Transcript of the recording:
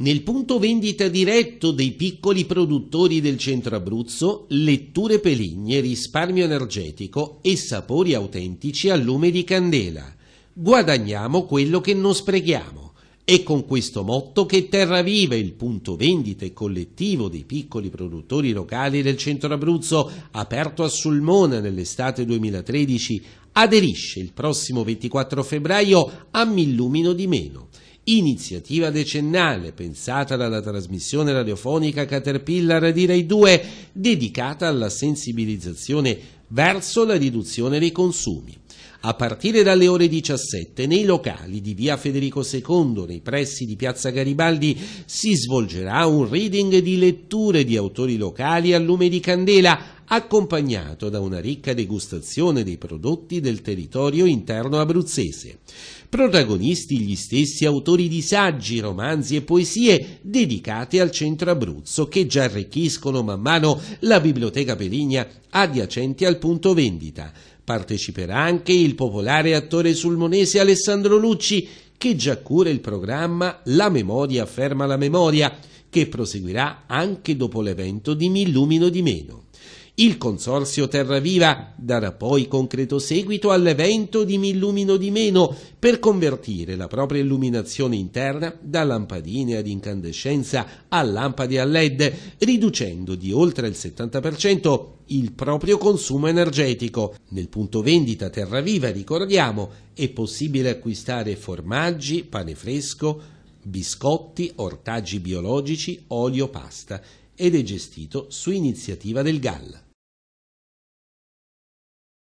Nel punto vendita diretto dei piccoli produttori del centro Abruzzo, letture peligne, risparmio energetico e sapori autentici al lume di candela. Guadagniamo quello che non sprechiamo. È con questo motto che Terra Viva, il punto vendita e collettivo dei piccoli produttori locali del centro Abruzzo, aperto a Sulmona nell'estate 2013, aderisce il prossimo 24 febbraio a Millumino di Meno iniziativa decennale pensata dalla trasmissione radiofonica Caterpillar di Rai 2 dedicata alla sensibilizzazione verso la riduzione dei consumi. A partire dalle ore 17 nei locali di via Federico II, nei pressi di piazza Garibaldi, si svolgerà un reading di letture di autori locali a lume di candela accompagnato da una ricca degustazione dei prodotti del territorio interno abruzzese. Protagonisti gli stessi autori di saggi, romanzi e poesie dedicate al centro Abruzzo che già arricchiscono man mano la biblioteca Perigna adiacente al punto vendita. Parteciperà anche il popolare attore sulmonese Alessandro Lucci che già cura il programma La memoria ferma la memoria che proseguirà anche dopo l'evento di Mi illumino di meno. Il Consorzio Terraviva darà poi concreto seguito all'evento di Mi illumino di meno per convertire la propria illuminazione interna da lampadine ad incandescenza a lampade a LED, riducendo di oltre il 70% il proprio consumo energetico. Nel punto vendita Terraviva, ricordiamo, è possibile acquistare formaggi, pane fresco, biscotti, ortaggi biologici, olio, pasta ed è gestito su iniziativa del Galla.